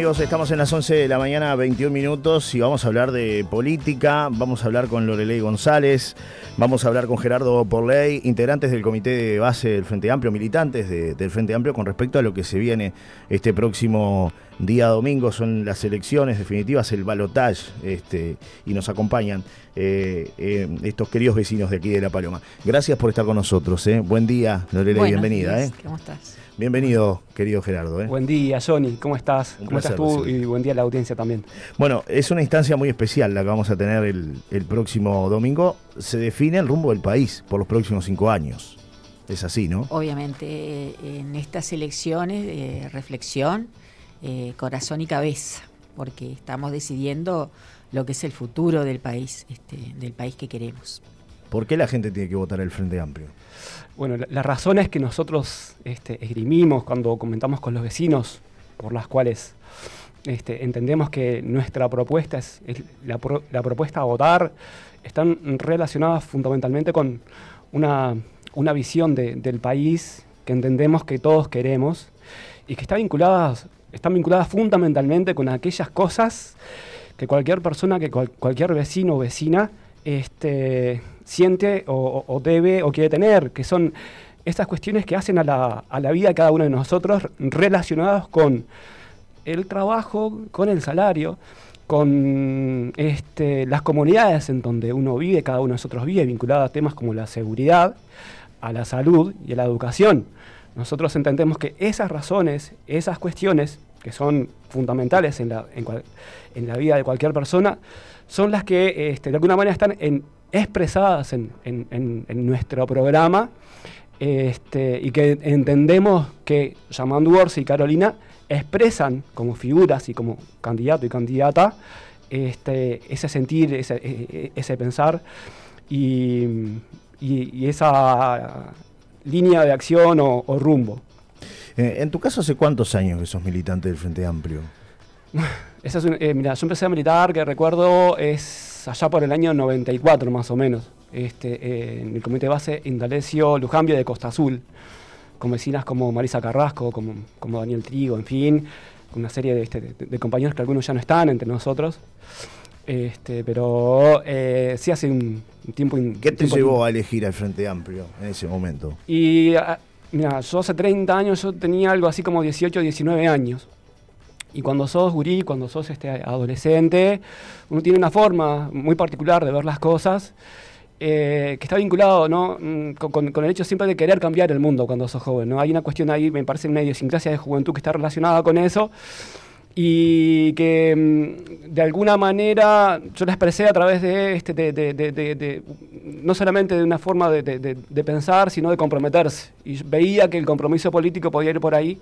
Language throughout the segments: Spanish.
amigos, estamos en las 11 de la mañana, 21 minutos, y vamos a hablar de política, vamos a hablar con Lorelei González, vamos a hablar con Gerardo Porley, integrantes del comité de base del Frente Amplio, militantes del Frente Amplio, con respecto a lo que se viene este próximo día domingo, son las elecciones definitivas, el balotaje, este, y nos acompañan eh, eh, estos queridos vecinos de aquí de La Paloma. Gracias por estar con nosotros, eh. buen día, Lorelei, bienvenida. Eh. ¿Cómo estás? Bienvenido, querido Gerardo. ¿eh? Buen día, Johnny. ¿Cómo estás? ¿Cómo estás tú? Y buen día a la audiencia también. Bueno, es una instancia muy especial la que vamos a tener el, próximo domingo. Se define el rumbo del país por los próximos cinco años. Es así, ¿no? Obviamente, eh, en estas elecciones, de eh, reflexión, corazón y cabeza, porque estamos decidiendo lo que es el futuro del país, este, del país que queremos. ¿Por qué la gente tiene que votar el Frente Amplio? Bueno, la, razón es que nosotros este, esgrimimos cuando comentamos con los vecinos, por las cuales este, entendemos que nuestra propuesta es, la, propuesta a votar, están relacionadas fundamentalmente con una, una visión del país que entendemos que todos queremos y que está vinculadas, están vinculadas fundamentalmente con aquellas cosas que cualquier persona, que cualquier vecino o vecina este, siente o, debe o quiere tener, que son estas cuestiones que hacen a la, a la vida de cada uno de nosotros relacionadas con el trabajo, con el salario, con este, las comunidades en donde uno vive, cada uno de nosotros vive, vinculadas a temas como la seguridad, a la salud y a la educación. Nosotros entendemos que esas razones, esas cuestiones, que son fundamentales en la, en la vida de cualquier persona, son las que este, de alguna manera están expresadas en, nuestro programa este, y que entendemos que llamando Wars y Carolina expresan como figuras y como candidato y candidata este, ese sentir, ese, e, e, pensar y, esa línea de acción o, rumbo. Eh, en tu caso, ¿hace cuántos años que sos militante del Frente Amplio? Eh, mira, yo empecé a militar, que recuerdo, es allá por el año 94 más o menos, este, eh, en el comité de base Indalecio Lujambio de Costa Azul, con vecinas como Marisa Carrasco, como, como Daniel Trigo, en fin, una serie de, este, de, compañeros que algunos ya no están entre nosotros. Este, pero eh, sí hace un, tiempo... ¿Qué te llevó a elegir al Frente Amplio en ese momento? Y, ah, mira, yo hace 30 años, yo tenía algo así como 18, 19 años. Y cuando sos gurí, cuando sos este adolescente, uno tiene una forma muy particular de ver las cosas eh, que está vinculado ¿no? Mm, con, el hecho siempre de querer cambiar el mundo cuando sos joven. ¿no? Hay una cuestión ahí, me parece, una idiosincrasia de juventud que está relacionada con eso y que mm, de alguna manera yo la expresé a través de, este, de, de no solamente de una forma de, pensar, sino de comprometerse. Y veía que el compromiso político podía ir por ahí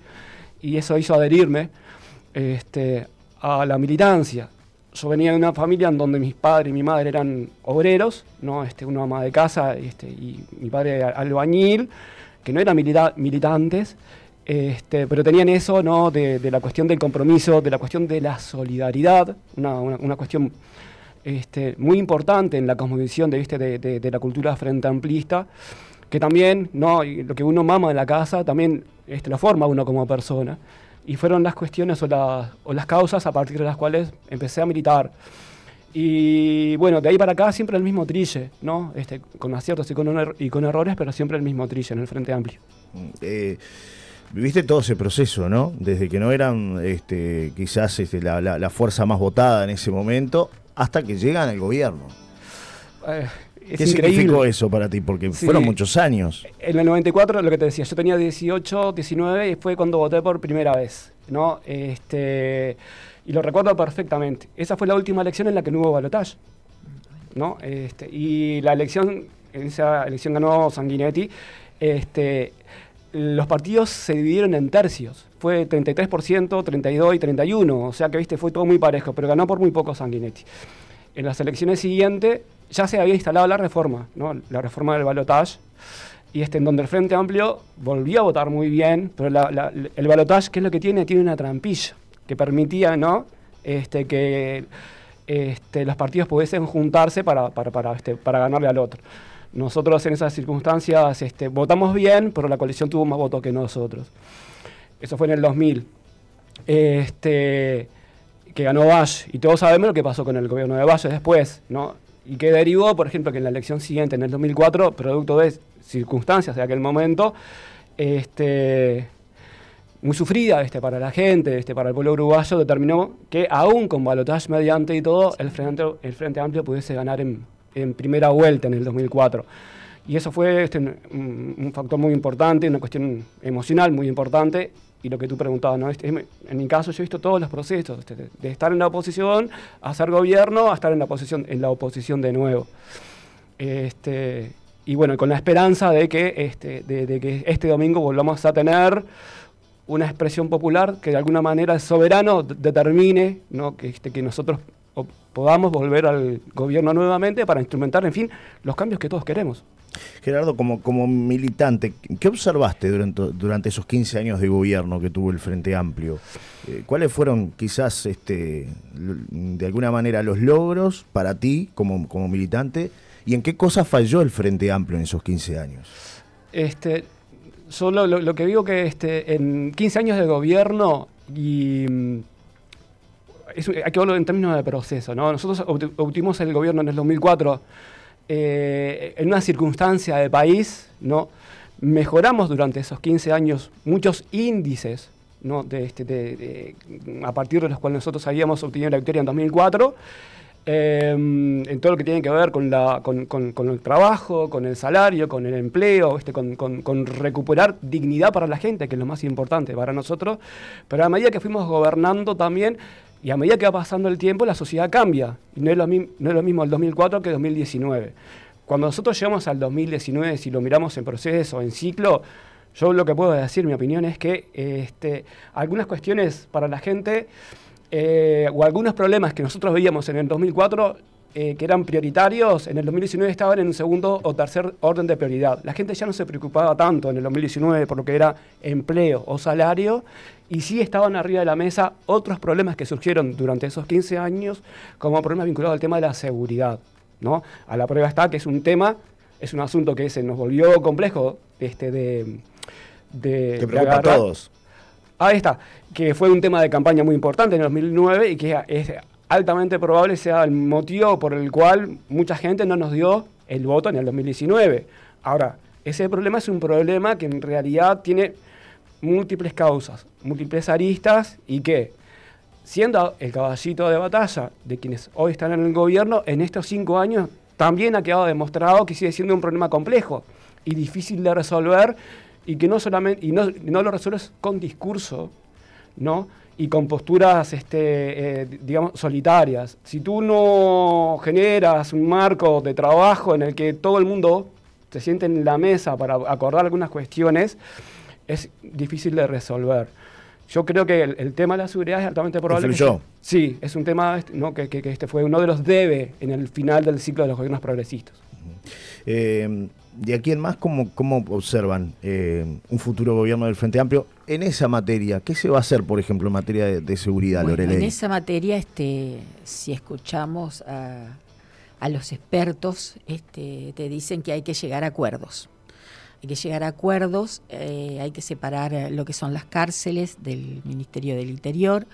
y eso hizo adherirme este, a la militancia. Yo venía de una familia en donde mis padres y mi madre eran obreros, ¿no? este, una ama de casa este, y mi padre albañil, que no eran militantes, este, pero tenían eso ¿no? De, la cuestión del compromiso, de la cuestión de la solidaridad, una, una, cuestión este, muy importante en la cosmovisión de, este De, la cultura frente amplista, que también ¿no? lo que uno mama de la casa también este, lo forma uno como persona. Y fueron las cuestiones o, o las causas a partir de las cuales empecé a militar. Y bueno, de ahí para acá siempre el mismo trille, ¿no? Este, con aciertos y con, errores, pero siempre el mismo trille en el Frente Amplio. Mm, eh, viviste todo ese proceso, ¿no? Desde que no eran este, quizás este, la, fuerza más votada en ese momento, hasta que llegan al gobierno. Eh, ¿Qué es significó eso para ti? Porque fueron muchos años. En el 94, lo que te decía, yo tenía 18, 19 y fue cuando voté por primera vez. ¿no? Este, y lo recuerdo perfectamente. Esa fue la última elección en la que no hubo balotaje. Este, y la elección, en esa elección ganó Sanguinetti. Este, los partidos se dividieron en tercios. Fue 33%, 32 y 31. O sea que, viste, fue todo muy parejo, pero ganó por muy poco Sanguinetti. En las elecciones siguientes ya se había instalado la reforma, ¿no? la reforma del balotage, y este, en donde el Frente Amplio volvió a votar muy bien, pero el balotage, ¿qué es lo que tiene? Tiene una trampilla que permitía ¿no? este, que este, los partidos pudiesen juntarse para, este, para ganarle al otro. Nosotros en esas circunstancias este, votamos bien, pero la coalición tuvo más votos que nosotros. Eso fue en el 2000. Este, que ganó Bash, y todos sabemos lo que pasó con el gobierno de Valle después, ¿no? y que derivó, por ejemplo, que en la elección siguiente, en el 2004, producto de circunstancias de aquel momento, este, muy sufrida este, para la gente, este, para el pueblo uruguayo, determinó que aún con balotajes mediante y todo, el Frente, Amplio pudiese ganar en, primera vuelta en el 2004. Y eso fue este, un, factor muy importante, una cuestión emocional muy importante, y lo que tú preguntabas, ¿no? Este, en mi caso yo he visto todos los procesos, este, de estar en la oposición a hacer gobierno a estar en la oposición, en la oposición de nuevo. Este, y bueno, con la esperanza de que, este, que este domingo volvamos a tener una expresión popular que de alguna manera el soberano determine ¿no? que, este, que nosotros podamos volver al gobierno nuevamente para instrumentar, en fin, los cambios que todos queremos. Gerardo, como, como militante, ¿qué observaste durante, durante esos 15 años de gobierno que tuvo el Frente Amplio? Eh, ¿Cuáles fueron quizás este, de alguna manera los logros para ti como, militante y en qué cosas falló el Frente Amplio en esos 15 años? Este, solo lo, que digo que este, en 15 años de gobierno y... Mm, es, hay que en términos de proceso, Nosotros obtuvimos el gobierno en el 2004 eh, en una circunstancia de país, ¿no? mejoramos durante esos 15 años muchos índices ¿no? de este, a partir de los cuales nosotros habíamos obtenido la victoria en 2004. Em, en todo lo que tiene que ver con, la, con, con, el trabajo, con el salario, con el empleo, este, con, recuperar dignidad para la gente, que es lo más importante para nosotros. Pero a medida que fuimos gobernando también y a medida que va pasando el tiempo, la sociedad cambia. no es lo, mismo el 2004 que el 2019. Cuando nosotros llegamos al 2019, si lo miramos en proceso, en ciclo, yo lo que puedo decir, mi opinión es que este, algunas cuestiones para la gente eh, o algunos problemas que nosotros veíamos en el 2004 eh, que eran prioritarios, en el 2019 estaban en un segundo o tercer orden de prioridad. La gente ya no se preocupaba tanto en el 2019 por lo que era empleo o salario y sí estaban arriba de la mesa otros problemas que surgieron durante esos 15 años como problemas vinculados al tema de la seguridad. ¿no? A la prueba está que es un tema, es un asunto que se nos volvió complejo este, de, de, preocupa a todos. Ahí está, que fue un tema de campaña muy importante en 2009 y que es altamente probable sea el motivo por el cual mucha gente no nos dio el voto en el 2019. Ahora, ese problema es un problema que en realidad tiene múltiples causas, múltiples aristas y que, siendo el caballito de batalla de quienes hoy están en el gobierno, en estos cinco años también ha quedado demostrado que sigue siendo un problema complejo y difícil de resolver y que no solamente y no, no lo resuelves con discurso, ¿no? y con posturas, este, eh, digamos, solitarias. Si tú no generas un marco de trabajo en el que todo el mundo se siente en la mesa para acordar algunas cuestiones, es difícil de resolver. Yo creo que el, tema de la seguridad es altamente probable. sí, es un tema este, que, este fue uno de los debe en el final del ciclo de los gobiernos progresistas. Eh, de aquí en más, ¿cómo, observan eh, un futuro gobierno del Frente Amplio en esa materia? ¿Qué se va a hacer, por ejemplo, en materia de, seguridad, bueno, En esa materia, este, si escuchamos a, a los expertos, este, te dicen que hay que llegar a acuerdos hay que llegar a acuerdos, eh, hay que separar eh, lo que son las cárceles del Ministerio del Interior,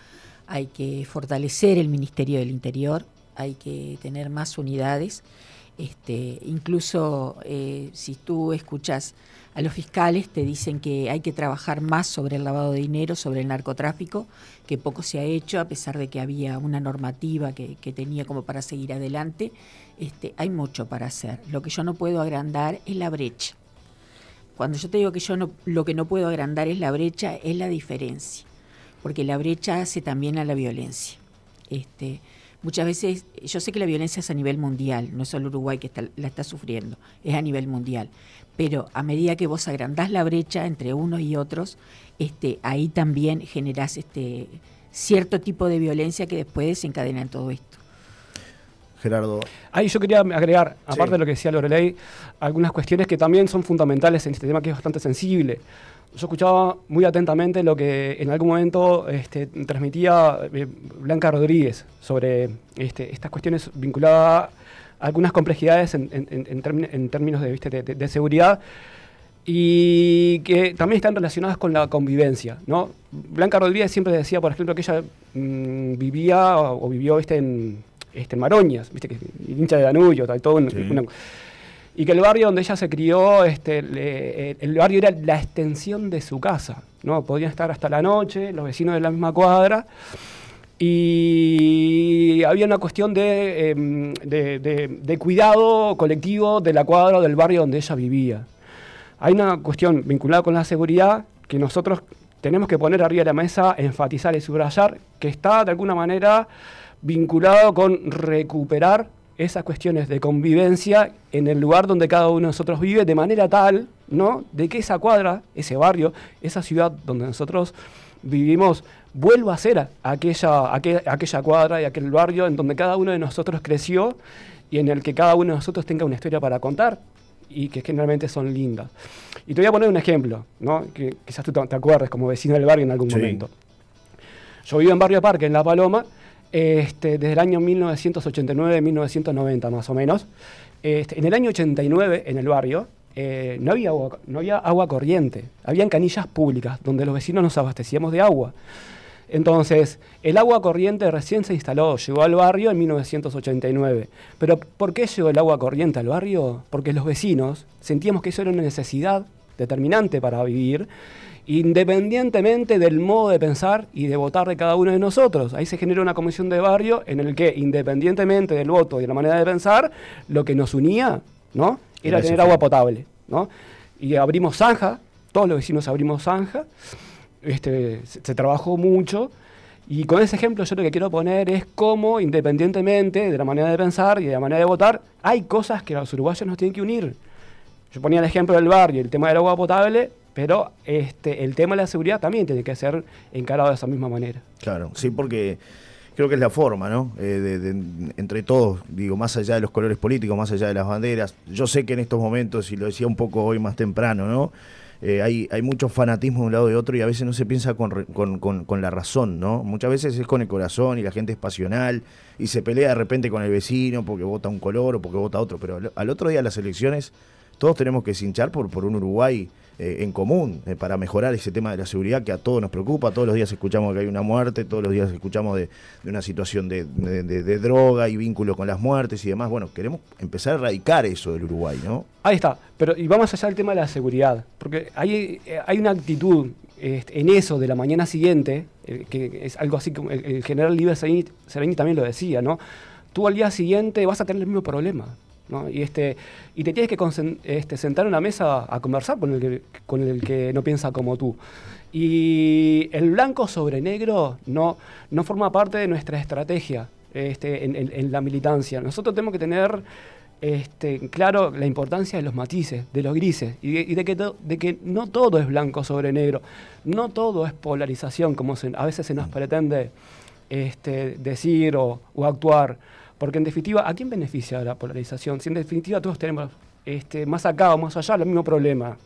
hay que fortalecer el Ministerio del Interior, hay que tener más unidades. Este, incluso eh, si tú escuchas a los fiscales, te dicen que hay que trabajar más sobre el lavado de dinero, sobre el narcotráfico, que poco se ha hecho, a pesar de que había una normativa que, que tenía como para seguir adelante. Este, hay mucho para hacer. Lo que yo no puedo agrandar es la brecha cuando yo te digo que yo no, lo que no puedo agrandar es la brecha, es la diferencia, porque la brecha hace también a la violencia. Este, muchas veces, yo sé que la violencia es a nivel mundial, no es solo Uruguay que la está sufriendo, es a nivel mundial. Pero a medida que vos agrandás la brecha entre unos y otros, este, ahí también generás este, cierto tipo de violencia que después desencadena en todo esto. Gerardo. Ahí yo quería agregar, aparte de lo que decía Lorelei, algunas cuestiones que también son fundamentales en este tema que es bastante sensible. Yo escuchaba muy atentamente lo que en algún momento este, transmitía eh, Blanca Rodríguez sobre este, estas cuestiones vinculadas a algunas complejidades en, términos de, seguridad y que también están relacionadas con la convivencia. ¿no? Blanca Rodríguez siempre decía, por ejemplo, que ella mm, vivía o, vivió este, en, este, Maroñas, viste hincha de Danullo... tal, todo y que el barrio donde ella se crió, este, eh, el barrio era la extensión de su casa, ¿no? Podían estar hasta la noche, los vecinos de la misma cuadra, y había una cuestión de, em, de, de, de cuidado colectivo de la cuadra del barrio donde ella vivía. Hay una cuestión vinculada con la seguridad que nosotros tenemos que poner arriba de la mesa, enfatizar y subrayar, que está de alguna manera vinculado con recuperar esas cuestiones de convivencia en el lugar donde cada uno de nosotros vive, de manera tal, ¿no? De que esa cuadra, ese barrio, esa ciudad donde nosotros vivimos, vuelva a ser aquella, aquella cuadra y aquel barrio en donde cada uno de nosotros creció y en el que cada uno de nosotros tenga una historia para contar y que generalmente son lindas. Y te voy a poner un ejemplo, ¿no? que quizás tú te acuerdes como vecino del barrio en algún momento. Yo vivo en Barrio Parque, en La Paloma, este, desde el año 1989-1990 más o menos. Este, en el año 89, en el barrio, eh, no, había agua, no había agua corriente, habían canillas públicas donde los vecinos nos abastecíamos de agua. Entonces, el agua corriente recién se instaló, llegó al barrio en 1989. Pero ¿por qué llegó el agua corriente al barrio? Porque los vecinos sentíamos que eso era una necesidad determinante para vivir independientemente del modo de pensar y de votar de cada uno de nosotros. Ahí se genera una comisión de barrio en el que, independientemente del voto y de la manera de pensar, lo que nos unía ¿no? era tener agua potable. ¿no? Y abrimos zanja, todos los vecinos abrimos zanja, este, se, se trabajó mucho. Y con ese ejemplo yo lo que quiero poner es cómo, independientemente de la manera de pensar y de la manera de votar, hay cosas que los uruguayos nos tienen que unir. Yo ponía el ejemplo del barrio, el tema del agua potable, pero este, el tema de la seguridad también tiene que ser encarado de esa misma manera. Claro, sí, porque creo que es la forma, ¿no? Eh, entre todos, digo, más allá de los colores políticos, más allá de las banderas. Yo sé que en estos momentos, y lo decía un poco hoy más temprano, ¿no? Eh, hay, hay mucho fanatismo de un lado y de otro y a veces no se piensa con, con, con, la razón, ¿no? Muchas veces es con el corazón y la gente es pasional y se pelea de repente con el vecino porque vota un color o porque vota otro, pero al, al otro día las elecciones todos tenemos que hinchar por, por un Uruguay eh, en común, eh, para mejorar ese tema de la seguridad que a todos nos preocupa. Todos los días escuchamos que hay una muerte, todos los días escuchamos de, una situación de, droga y vínculo con las muertes y demás. Bueno, queremos empezar a erradicar eso del Uruguay, ¿no? Ahí está, pero y vamos allá al tema de la seguridad, porque hay, eh, hay una actitud este, en eso de la mañana siguiente, que es algo así como el, general Libre Sereni también lo decía, ¿no? Tú al día siguiente vas a tener el mismo problema y, este, y te tienes que este, sentar en una mesa a conversar con el, que, con el que no piensa como tú. Y el blanco sobre negro no, no forma parte de nuestra estrategia este, en, la militancia. Nosotros tenemos que tener este, claro la importancia de los matices, de los grises, y de, que, de que no todo es blanco sobre negro, no todo es polarización como a veces se nos pretende este, decir o, o actuar. Porque en definitiva, ¿a quién beneficia la polarización? Si en definitiva todos tenemos este, más acá o más allá el mismo problema.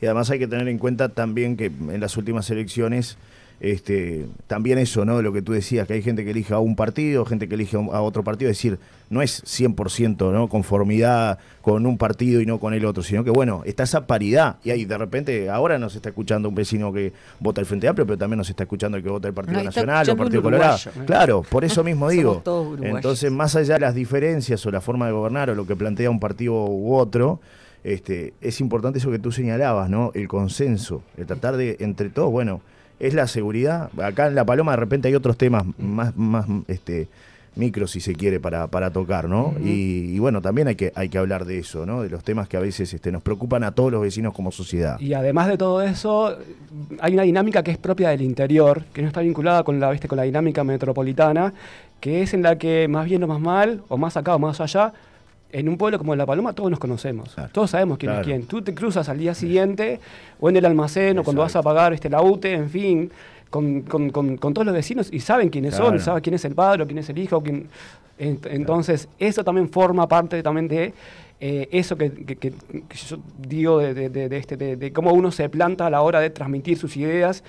Y además hay que tener en cuenta también que en las últimas elecciones este, también eso, ¿no? Lo que tú decías, que hay gente que elige a un partido, gente que elige a otro partido, es decir, no es 100% ¿no? conformidad con un partido y no con el otro, sino que bueno, está esa paridad y ahí de repente ahora nos está escuchando un vecino que vota el Frente Amplio, pero también nos está escuchando el que vota el Partido Nacional o el Partido Colorado. Claro, por eso mismo digo. Entonces, más allá de las diferencias o la forma de gobernar o lo que plantea un partido u otro, este, es importante eso que tú señalabas, ¿no? El consenso, el tratar de, entre todos, bueno, es la seguridad. Acá en La Paloma de repente hay otros temas mm. más, más este, micro, si se quiere, para, tocar, ¿no? y, bueno, también hay que, hay que hablar de eso, ¿no? De los temas que a veces este, nos preocupan a todos los vecinos como sociedad. Y además de todo eso, hay una dinámica que es propia del interior, que no está vinculada con la, con la dinámica metropolitana, que es en la que más bien o más mal, o más acá o más allá, en un pueblo como La Paloma todos nos conocemos, todos sabemos quién es quién. Tú te cruzas al día siguiente o en el almacén o cuando vas a pagar este, la UTE, en fin, con, todos los vecinos y saben quiénes son, saben quién es el padre quién es el hijo. entonces, eso también forma parte también de eh, eso que, yo digo este, de cómo uno se planta a la hora de transmitir sus ideas,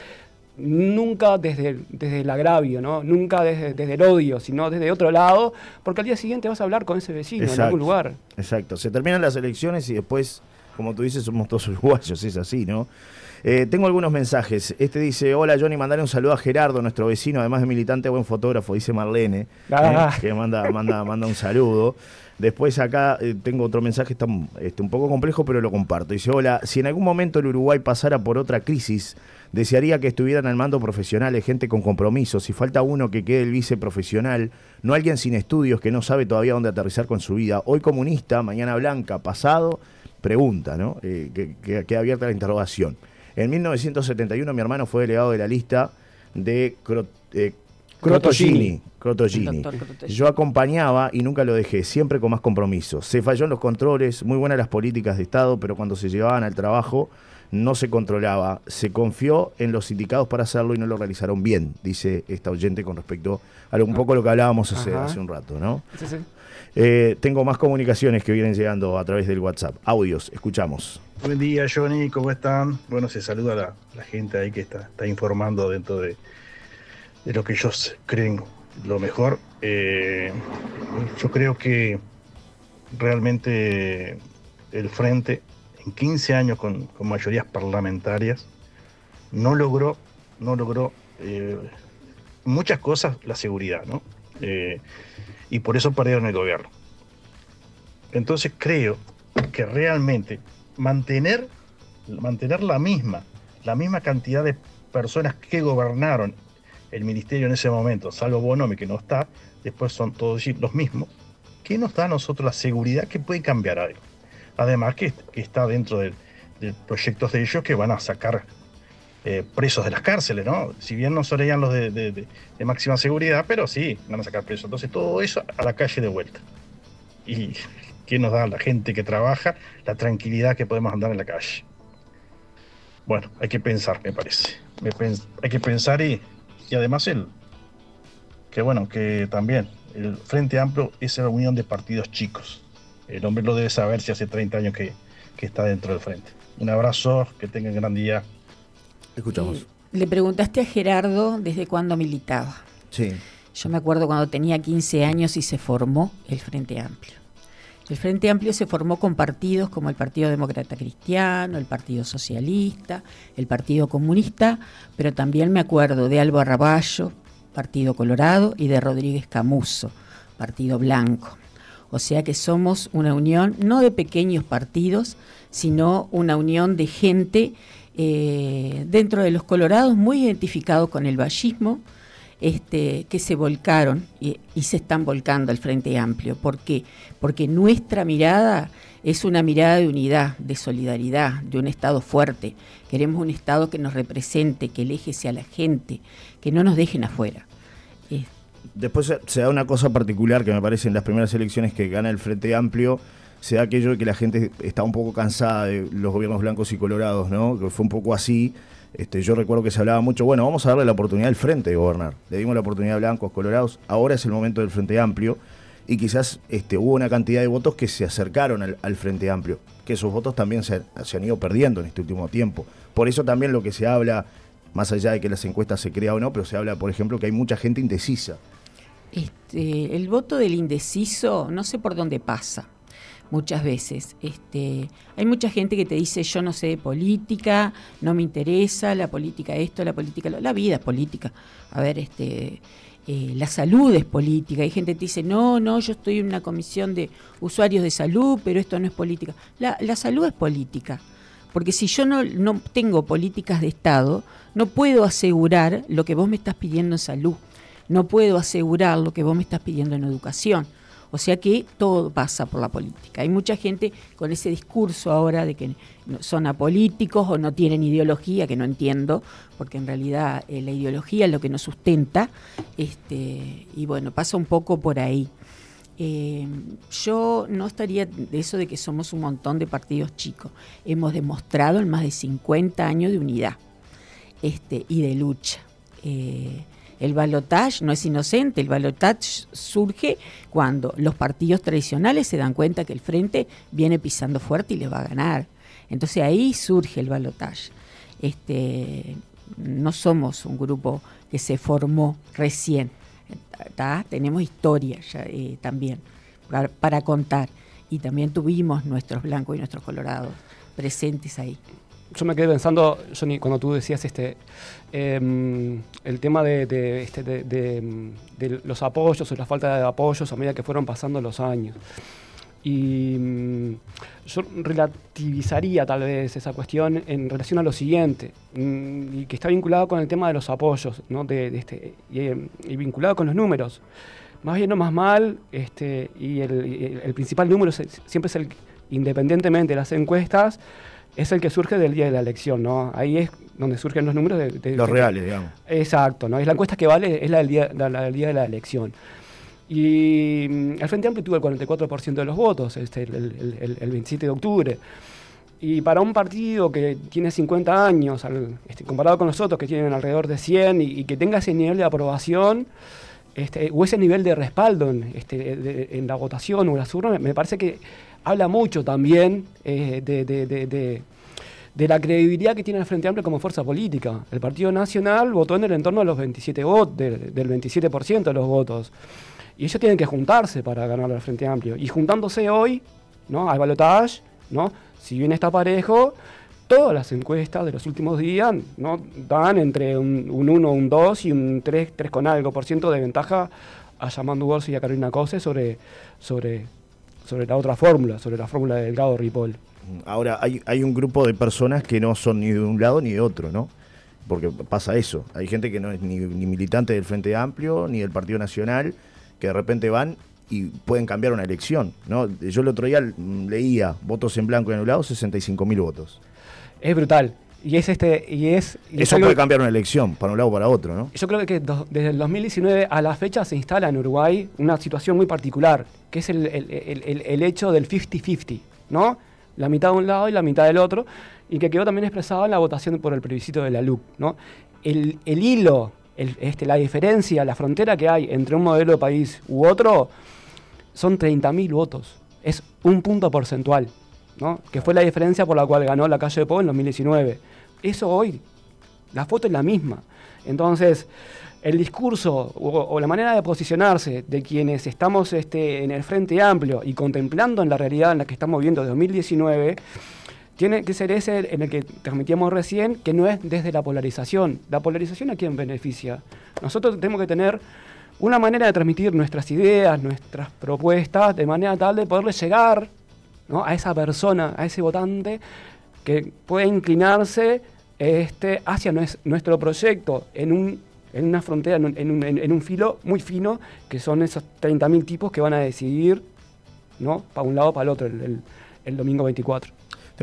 nunca desde el, desde el agravio, ¿no? nunca desde, el odio, sino desde otro lado, porque al día siguiente vas a hablar con ese vecino en algún lugar. Exacto, se terminan las elecciones y después, como tú dices, somos todos uruguayos, es así, ¿no? Eh, tengo algunos mensajes. Este dice, hola Johnny, mandale un saludo a Gerardo, nuestro vecino, además de militante, buen fotógrafo, dice Marlene, ¿eh? ah. que manda, manda, manda un saludo. Después acá eh, tengo otro mensaje, está este, un poco complejo, pero lo comparto. Dice, hola, si en algún momento el Uruguay pasara por otra crisis, Desearía que estuvieran al mando profesionales, gente con compromiso. Si falta uno que quede el vice profesional, no alguien sin estudios que no sabe todavía dónde aterrizar con su vida. Hoy comunista, mañana blanca, pasado, pregunta, ¿no? Eh, que, queda abierta la interrogación. En 1971 mi hermano fue delegado de la lista de eh, Yo acompañaba y nunca lo dejé, siempre con más compromiso. Se falló en los controles, muy buenas las políticas de Estado, pero cuando se llevaban al trabajo no se controlaba, se confió en los sindicados para hacerlo y no lo realizaron bien, dice esta oyente con respecto a un poco lo que hablábamos hace, un rato, ¿no? Eh, tengo más comunicaciones que vienen llegando a través del WhatsApp. Audios, escuchamos. Buen día, Johnny, ¿cómo están? Bueno, se saluda la, gente ahí que está, está informando dentro de, lo que ellos creen lo mejor. Eh, yo creo que realmente el frente en 15 años con, mayorías parlamentarias, no logró, no logró eh, muchas cosas la seguridad, ¿no? Eh, y por eso perdieron el gobierno. Entonces creo que realmente mantener, mantener la misma, la misma cantidad de personas que gobernaron el ministerio en ese momento, salvo Bonomi que no está, después son todos los mismos, ¿qué nos da a nosotros la seguridad que puede cambiar algo? Además que, está dentro de, proyectos de ellos que van a sacar eh, presos de las cárceles, ¿no? Si bien no serían los de, máxima seguridad, pero sí, van a sacar presos. Entonces todo eso a la calle de vuelta. ¿Y qué nos da la gente que trabaja? La tranquilidad que podemos andar en la calle. Bueno, hay que pensar, me parece. hay que pensar y, y además el, que bueno, que también el Frente Amplio es la unión de partidos chicos. El hombre lo debe saber si hace 30 años que, está dentro del frente. Un abrazo, que tengan gran día. Escuchamos. Le preguntaste a Gerardo desde cuándo militaba. Sí. Yo me acuerdo cuando tenía 15 años y se formó el Frente Amplio. El Frente Amplio se formó con partidos como el Partido Demócrata Cristiano, el Partido Socialista, el Partido Comunista, pero también me acuerdo de Albo Arraballo, Partido Colorado, y de Rodríguez Camuso, Partido Blanco. O sea que somos una unión no de pequeños partidos, sino una unión de gente eh, dentro de los colorados muy identificados con el vallismo, este, que se volcaron y, se están volcando al Frente Amplio. ¿Por qué? Porque nuestra mirada es una mirada de unidad, de solidaridad, de un Estado fuerte. Queremos un Estado que nos represente, que eléjese a la gente, que no nos dejen afuera después se, da una cosa particular que me parece en las primeras elecciones que gana el Frente Amplio, se da aquello de que la gente está un poco cansada de los gobiernos blancos y colorados, ¿no? Que fue un poco así. Este, yo recuerdo que se hablaba mucho, bueno, vamos a darle la oportunidad al Frente de gobernar. Le dimos la oportunidad a blancos, colorados, ahora es el momento del Frente Amplio. Y quizás este, hubo una cantidad de votos que se acercaron al, Frente Amplio, que esos votos también se han ido perdiendo en este último tiempo. Por eso también lo que se habla más allá de que las encuestas se crean o no, pero se habla, por ejemplo, que hay mucha gente indecisa. Este, el voto del indeciso no sé por dónde pasa muchas veces. Este, hay mucha gente que te dice yo no sé de política, no me interesa, la política esto, la política la vida es política. A ver, este, eh, la salud es política. Hay gente que te dice no, no, yo estoy en una comisión de usuarios de salud, pero esto no es política. La, la salud es política. Porque si yo no, tengo políticas de Estado, no puedo asegurar lo que vos me estás pidiendo en salud, no puedo asegurar lo que vos me estás pidiendo en educación. O sea que todo pasa por la política. Hay mucha gente con ese discurso ahora de que son apolíticos o no tienen ideología, que no entiendo, porque en realidad eh, la ideología es lo que nos sustenta. Este, y bueno, pasa un poco por ahí. Eh, yo no estaría de eso de que somos un montón de partidos chicos. Hemos demostrado en más de 50 años de unidad este, y de lucha. Eh, el balotage no es inocente, el balotage surge cuando los partidos tradicionales se dan cuenta que el frente viene pisando fuerte y les va a ganar. Entonces ahí surge el balotage. Este, no somos un grupo que se formó recién tenemos historia eh, también para, contar y también tuvimos nuestros blancos y nuestros colorados presentes ahí. Yo me quedé pensando, Johnny, cuando tú decías este, em, el tema este, de, de, los apoyos o la falta de apoyos a medida que fueron pasando los años. Y mm, yo relativizaría tal vez esa cuestión en relación a lo siguiente, mm, y que está vinculado con el tema de los apoyos, ¿no? de, este, eh, y, vinculado con los números. Más bien o más mal, este, y el, principal número siempre es el, independientemente de las encuestas, es el que surge del día de la elección, ¿no? Ahí es donde surgen los números los reales, digamos. Exacto, ¿no? Es la encuesta que vale, es del día, la del día de la elección. Y mm, el Frente Amplio tuvo el 44% de los votos este, el, 27 de octubre. Y para un partido que tiene 50 años, este, comparado con nosotros que tienen alrededor de 100 y, que tenga ese nivel de aprobación, este, o ese nivel de respaldo en, la votación o en las urnas, me parece que habla mucho también eh, de, la credibilidad que tiene el Frente Amplio como fuerza política. El Partido Nacional votó en el entorno de los 27 votos, del 27% de los votos. Y ellos tienen que juntarse para ganar al Frente Amplio. Y juntándose hoy, ¿no? Al balotage, ¿no? Si bien está parejo, todas las encuestas de los últimos días ¿no? dan entre un, 1, un 2 y un 3, 3 con algo por ciento de ventaja a Yamandu Gorsi y a Carolina Cose sobre, sobre, sobre la otra fórmula, sobre la fórmula del Delgado Ripoll. Ahora, hay, un grupo de personas que no son ni de un lado ni de otro, ¿no? Porque pasa eso. Hay gente que no es ni, ni militante del Frente Amplio ni del Partido Nacional que de repente van y pueden cambiar una elección. ¿no? Yo el otro día leía votos en blanco y anulados, 65 mil votos. Es brutal. Y es este, y es, Eso puede cambiar una elección para un lado o para otro, ¿no? Yo creo que desde el 2019 a la fecha se instala en Uruguay una situación muy particular, que es el, hecho del 50-50, ¿no? La mitad de un lado y la mitad del otro, y que quedó también expresado en la votación por el plebiscito de la LUC, ¿no? el hilo este, la diferencia, la frontera que hay entre un modelo de país u otro, son 30.000 votos. Es un punto porcentual, que fue la diferencia por la cual ganó la calle de Pueblo en 2019. Eso hoy, la foto es la misma. Entonces, el discurso o, la manera de posicionarse de quienes estamos este, en el Frente Amplio y contemplando en la realidad en la que estamos viviendo de 2019 tiene que ser ese en el que transmitíamos recién, que no es desde la polarización. ¿La polarización a quién beneficia? Nosotros tenemos que tener una manera de transmitir nuestras ideas, nuestras propuestas, de manera tal de poderle llegar a esa persona, a ese votante que puede inclinarse este, hacia nuestro proyecto en, un, en una frontera, en un, en, un, filo muy fino, que son esos 30.000 tipos que van a decidir ¿no? para un lado o para el otro el domingo 24.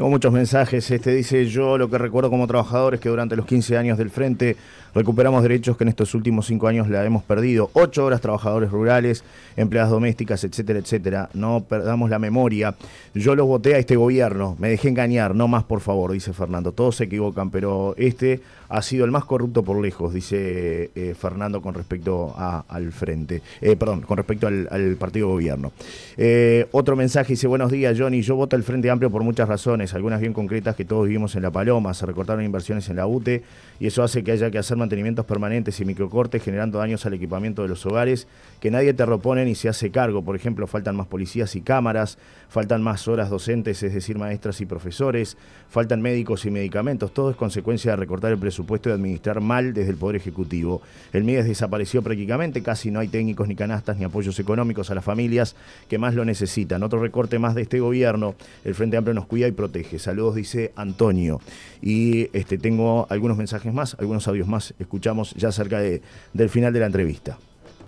Tengo muchos mensajes. Este dice: Yo lo que recuerdo como trabajador es que durante los 15 años del frente recuperamos derechos que en estos últimos 5 años la hemos perdido. 8 horas trabajadores rurales, empleadas domésticas, etcétera, etcétera. No perdamos la memoria. Yo los voté a este gobierno. Me dejé engañar. No más, por favor, dice Fernando. Todos se equivocan, pero este ha sido el más corrupto por lejos, dice eh, Fernando con respecto al frente. Eh, perdón, con respecto al, partido gobierno. Eh, otro mensaje dice: Buenos días, Johnny. Yo voto al Frente Amplio por muchas razones algunas bien concretas que todos vivimos en La Paloma, se recortaron inversiones en la UTE y eso hace que haya que hacer mantenimientos permanentes y microcortes generando daños al equipamiento de los hogares que nadie te repone ni se hace cargo. Por ejemplo, faltan más policías y cámaras, faltan más horas docentes, es decir, maestras y profesores, faltan médicos y medicamentos. Todo es consecuencia de recortar el presupuesto y administrar mal desde el Poder Ejecutivo. El MIDES desapareció prácticamente, casi no hay técnicos ni canastas ni apoyos económicos a las familias que más lo necesitan. Otro recorte más de este gobierno, el Frente Amplio nos cuida y protege Saludos, dice Antonio. Y este, tengo algunos mensajes más, algunos audios más. Escuchamos ya cerca de, del final de la entrevista.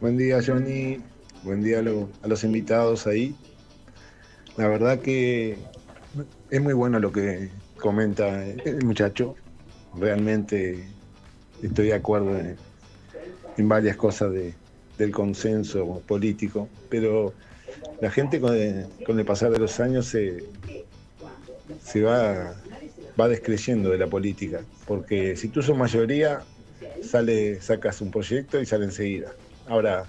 Buen día, Johnny. Buen día a los invitados ahí. La verdad que es muy bueno lo que comenta el muchacho. Realmente estoy de acuerdo en, varias cosas del consenso político, pero la gente con el pasar de los años se, se va, va descreyendo de la política, porque si tú sos mayoría, sale, sacas un proyecto y sale enseguida. Ahora,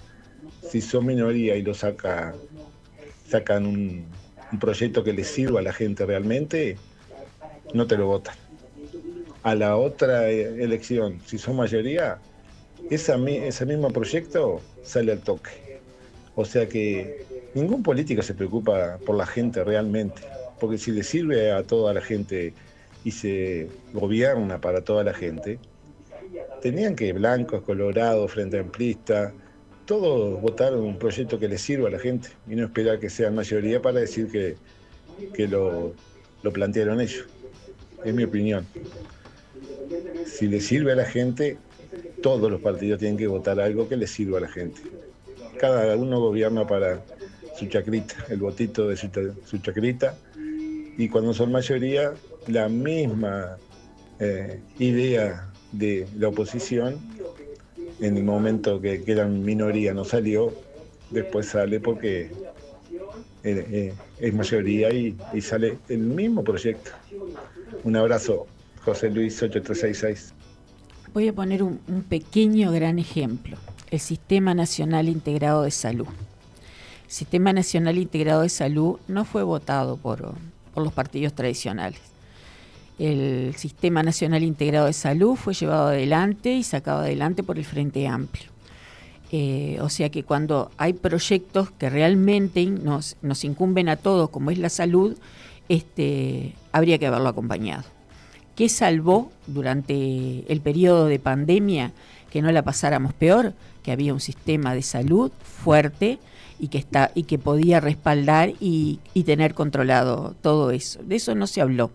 si sos minoría y lo saca, sacan un, proyecto que le sirva a la gente realmente, no te lo votan. A la otra eh, elección, si son mayoría, ese mismo proyecto sale al toque. O sea que ningún político se preocupa por la gente realmente porque si le sirve a toda la gente y se gobierna para toda la gente, tenían que blancos, colorados, frente amplista, todos votaron un proyecto que le sirva a la gente y no esperar que sean mayoría para decir que, lo, plantearon ellos. Es mi opinión. Si le sirve a la gente, todos los partidos tienen que votar algo que le sirva a la gente. Cada uno gobierna para su chacrita, el votito de su chacrita y cuando son mayoría, la misma eh, idea de la oposición, en el momento que, quedan minoría no salió, después sale porque eh, eh, es mayoría y, sale el mismo proyecto. Un abrazo, José Luis 8366. Voy a poner un, un pequeño gran ejemplo, el Sistema Nacional Integrado de Salud. El Sistema Nacional Integrado de Salud no fue votado por, por los partidos tradicionales. El Sistema Nacional Integrado de Salud fue llevado adelante y sacado adelante por el Frente Amplio. Eh, o sea que cuando hay proyectos que realmente nos, incumben a todos, como es la salud, este, habría que haberlo acompañado. ¿Qué salvó durante el periodo de pandemia que no la pasáramos peor? Que había un sistema de salud fuerte, y que está y que podía respaldar y, y tener controlado todo eso. De eso no se habló.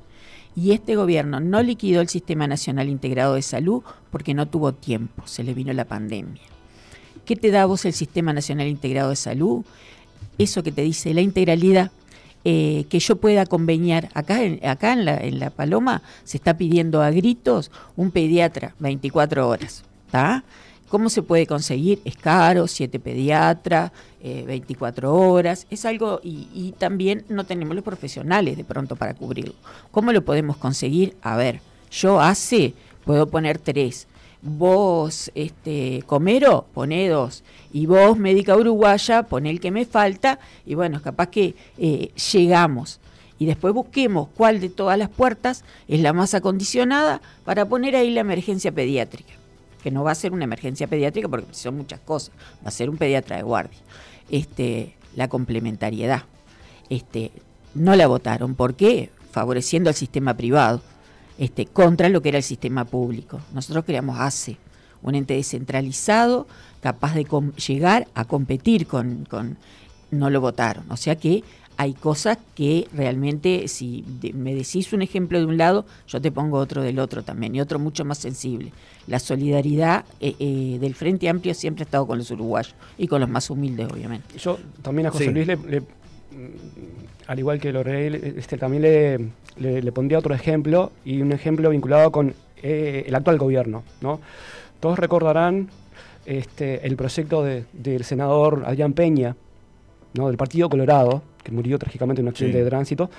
Y este gobierno no liquidó el Sistema Nacional Integrado de Salud porque no tuvo tiempo, se le vino la pandemia. ¿Qué te da vos el Sistema Nacional Integrado de Salud? Eso que te dice la integralidad, eh, que yo pueda conveniar. Acá, en, acá en la, en, la, Paloma se está pidiendo a gritos un pediatra 24 horas. ¿Está? ¿Cómo se puede conseguir? Es caro, siete pediatras, 24 eh, horas, es algo, y, también no tenemos los profesionales de pronto para cubrirlo. ¿Cómo lo podemos conseguir? A ver, yo hace, puedo poner tres Vos, este, Comero, pone dos. Y vos, médica uruguaya, pone el que me falta. Y bueno, es capaz que eh, llegamos y después busquemos cuál de todas las puertas es la más acondicionada para poner ahí la emergencia pediátrica que no va a ser una emergencia pediátrica porque son muchas cosas, va a ser un pediatra de guardia. Este, la complementariedad. Este, no la votaron. ¿Por qué? Favoreciendo al sistema privado, este, contra lo que era el sistema público. Nosotros creamos ACE, un ente descentralizado capaz de llegar a competir con, con... No lo votaron. O sea que hay cosas que realmente, si me decís un ejemplo de un lado, yo te pongo otro del otro también, y otro mucho más sensible. La solidaridad eh, eh, del Frente Amplio siempre ha estado con los uruguayos y con los más humildes, obviamente. Yo también a José Luis, mm, al igual que lo este, también le, le, pondría otro ejemplo, y un ejemplo vinculado con eh, el actual gobierno. ¿no? Todos recordarán este, el proyecto de, del senador Adrián Peña, ¿no? del Partido Colorado, que murió trágicamente en un accidente de tránsito,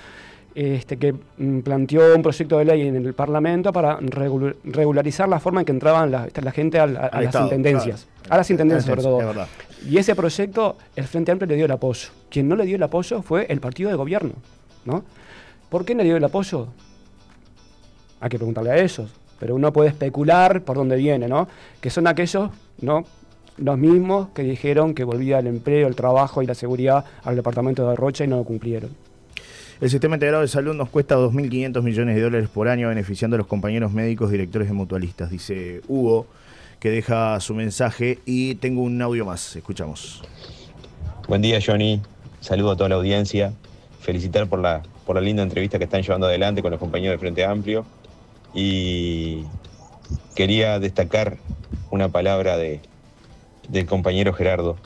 este, que mm, planteó un proyecto de ley en el Parlamento para regularizar la forma en que entraban la, gente a, las intendencias. A las intendencias, sobre todo. Y ese proyecto, el Frente Amplio le dio el apoyo. Quien no le dio el apoyo fue el partido de gobierno. ¿no? ¿Por qué no le dio el apoyo? Hay que preguntarle a ellos. Pero uno puede especular por dónde viene, ¿no? Que son aquellos, ¿no? los mismos que dijeron que volvía el empleo, el trabajo y la seguridad al departamento de Rocha y no lo cumplieron. El sistema integrado de salud nos cuesta 2.500 millones de dólares por año beneficiando a los compañeros médicos directores de mutualistas, dice Hugo, que deja su mensaje y tengo un audio más, escuchamos. Buen día Johnny, saludo a toda la audiencia, felicitar por la, por la linda entrevista que están llevando adelante con los compañeros de Frente Amplio y quería destacar una palabra de, del compañero Gerardo.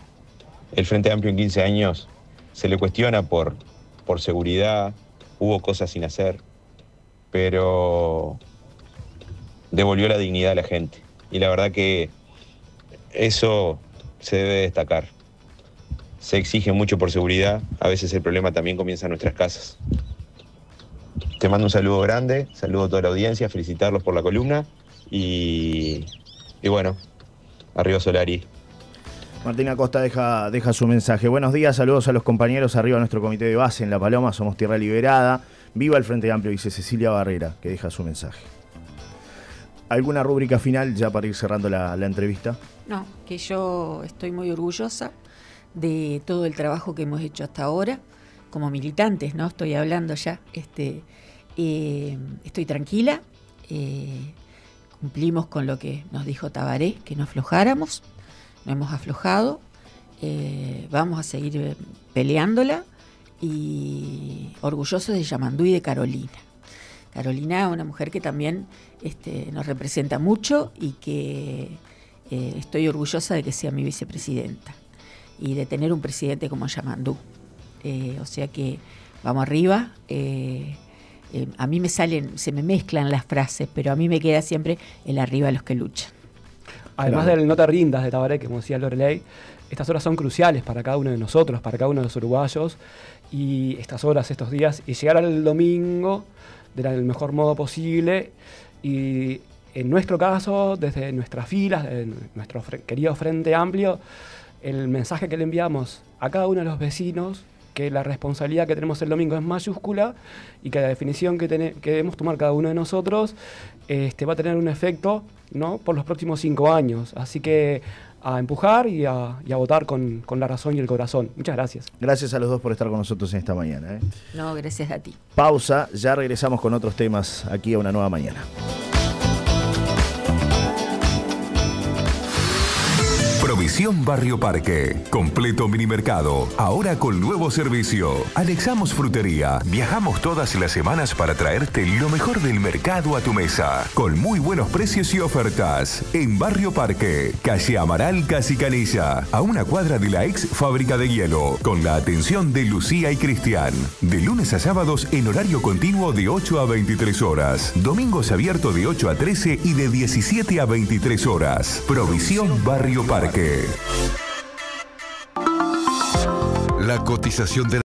El Frente Amplio en 15 años se le cuestiona por, por seguridad, hubo cosas sin hacer, pero devolvió la dignidad a la gente. Y la verdad que eso se debe destacar. Se exige mucho por seguridad, a veces el problema también comienza en nuestras casas. Te mando un saludo grande, saludo a toda la audiencia, felicitarlos por la columna y, y bueno, arriba Solari, Martina Costa deja, deja su mensaje. Buenos días, saludos a los compañeros arriba de nuestro comité de base en La Paloma, somos Tierra Liberada. Viva el Frente Amplio, dice Cecilia Barrera, que deja su mensaje. ¿Alguna rúbrica final ya para ir cerrando la, entrevista? No, que yo estoy muy orgullosa de todo el trabajo que hemos hecho hasta ahora, como militantes, ¿no? Estoy hablando ya, este, eh, estoy tranquila, eh, cumplimos con lo que nos dijo Tabaré, que no aflojáramos, no hemos aflojado, eh, vamos a seguir eh, peleándola y orgullosos de Yamandú y de Carolina. Carolina, una mujer que también este, nos representa mucho y que eh, estoy orgullosa de que sea mi vicepresidenta y de tener un presidente como Yamandú. o sea que vamos arriba. a mí me salen, se me mezclan las frases, pero a mí me queda siempre el arriba de los que luchan. Además del No te rindas de Tabaré, que como decía Lorelei, estas horas son cruciales para cada uno de nosotros, para cada uno de los uruguayos, y estas horas, estos días, y llegar al domingo del mejor modo posible, y en nuestro caso, desde nuestras filas, nuestro querido Frente Amplio, el mensaje que le enviamos a cada uno de los vecinos que la responsabilidad que tenemos el domingo es mayúscula y que la definición que, debemos tomar cada uno de nosotros este, va a tener un efecto ¿no? por los próximos cinco años. Así que a empujar y a, votar con, la razón y el corazón. Muchas gracias. Gracias a los dos por estar con nosotros en esta mañana. ¿eh? No, gracias a ti. Pausa, ya regresamos con otros temas aquí a una nueva mañana. Provisión Barrio Parque. Completo mini mercado. Ahora con nuevo servicio. Alexamos frutería. Viajamos todas las semanas para traerte lo mejor del mercado a tu mesa. Con muy buenos precios y ofertas. En Barrio Parque. Calle Amaral Casi A una cuadra de la ex fábrica de hielo. Con la atención de Lucía y Cristian. De lunes a sábados en horario continuo de 8 a 23 horas. Domingos abierto de 8 a 13 y de 17 a 23 horas. Provisión Barrio Parque. La cotización de la